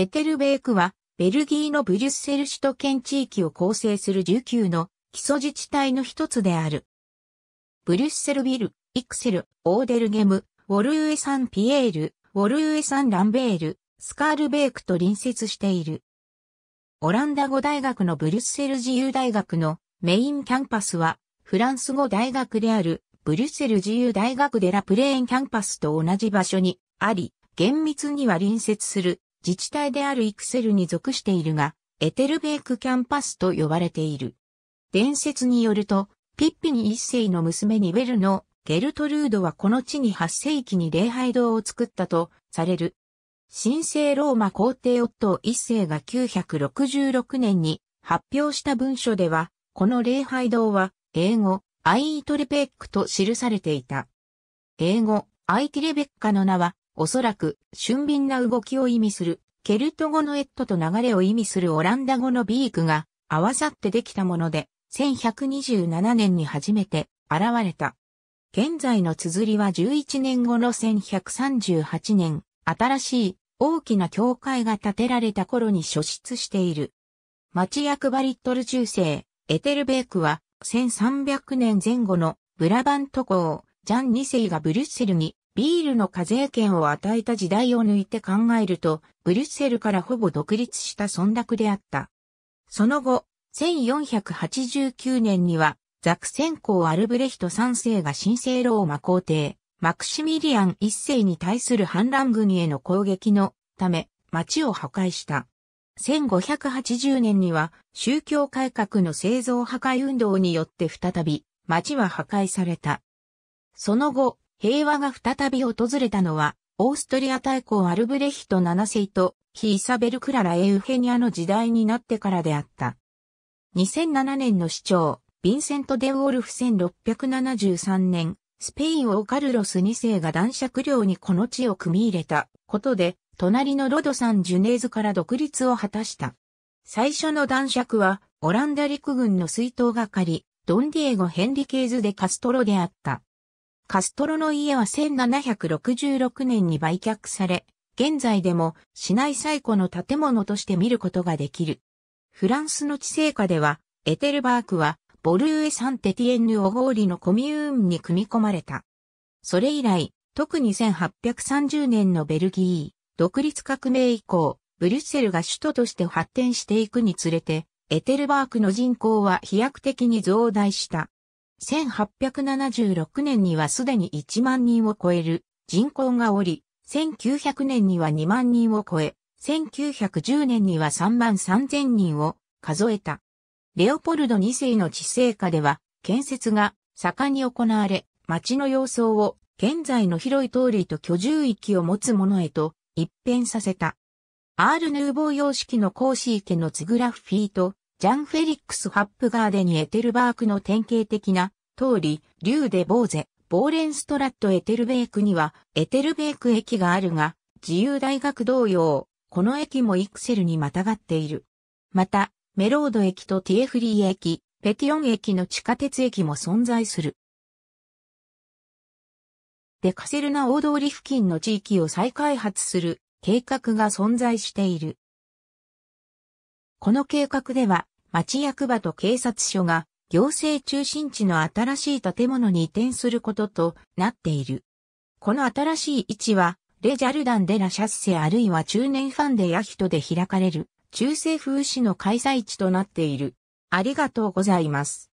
エテルベークは、ベルギーのブリュッセル首都圏地域を構成する19の基礎自治体の一つである。ブリュッセルビル、イクセル、オーデルゲム、ウォルウエサンピエール、ウォルウエサンランベール、スカールベークと隣接している。オランダ語大学のブリュッセル自由大学のメインキャンパスは、フランス語大学であるブリュッセル自由大学でラプレーンキャンパスと同じ場所にあり、厳密には隣接する自治体であるイクセルに属しているが、エテルベークキャンパスと呼ばれている。伝説によると、ピッピに一世の娘にベルのゲルトルードはこの地に8世紀に礼拝堂を作ったとされる。神聖ローマ皇帝夫一世が966年に発表した文書では、この礼拝堂は英語、アイートレベックと記されていた。英語、アイティレベッカの名はおそらく、俊敏な動きを意味する、ケルト語のエットと流れを意味するオランダ語のビークが合わさってできたもので、1127年に初めて現れた。現在の綴りは11年後の1138年、新しい大きな教会が建てられた頃に初出している。町役場リットル中世、エテルベークは1300年前後のブラバント校、ジャン2世がブリュッセルにビールの課税権を与えた時代を抜いて考えると、ブリュッセルからほぼ独立した存諾であった。その後、1489年には、ザクセン公アルブレヒト3世が神聖ローマ皇帝、マクシミリアン1世に対する反乱軍への攻撃のため、町を破壊した。1580年には、宗教改革の製造破壊運動によって再び、町は破壊された。その後、平和が再び訪れたのは、オーストリア大公アルブレヒト7世とヒイサベル・クララ・エウヘニアの時代になってからであった。2007年の市長、ヴィンセント・デ・ウォルフ1673年、スペイン王カルロス2世が男爵領にこの地を組み入れたことで、隣のロドサン・ジュネーズから独立を果たした。最初の男爵は、オランダ陸軍の水筒係、ドンディエゴ・ヘンリケーズ・デ・カストロであった。カストロの家は1766年に売却され、現在でも市内最古の建物として見ることができる。フランスの地政下では、エテルバークは、ボルーエ・サンテティエンヌ・オゴーリのコミューンに組み込まれた。それ以来、特に1830年のベルギー、独立革命以降、ブリュッセルが首都として発展していくにつれて、エテルバークの人口は飛躍的に増大した。1876年にはすでに1万人を超える人口がおり、1900年には2万人を超え、1910年には3万3000人を数えた。レオポルド2世の治世下では、建設が盛んに行われ、町の様相を現在の広い通りと居住域を持つ者へと一変させた。アール・ヌーボー様式のコーシー家のツグラフィーとジャン・フェリックス・ハップガーデニ・エテルバークの典型的な、通り、リューデ・ボーゼ、ボーレンストラット・エテルベークには、エテルベーク駅があるが、自由大学同様、この駅もイクセルにまたがっている。また、メロード駅とティエフリー駅、ペティオン駅の地下鉄駅も存在する。デカセルナ大通り付近の地域を再開発する計画が存在している。この計画では、町役場と警察署が行政中心地の新しい建物に移転することとなっている。この新しい位置は、レジャルダン・デラ・シャッセあるいは中年ファンデや人で開かれる中世風刺の開催地となっている。ありがとうございます。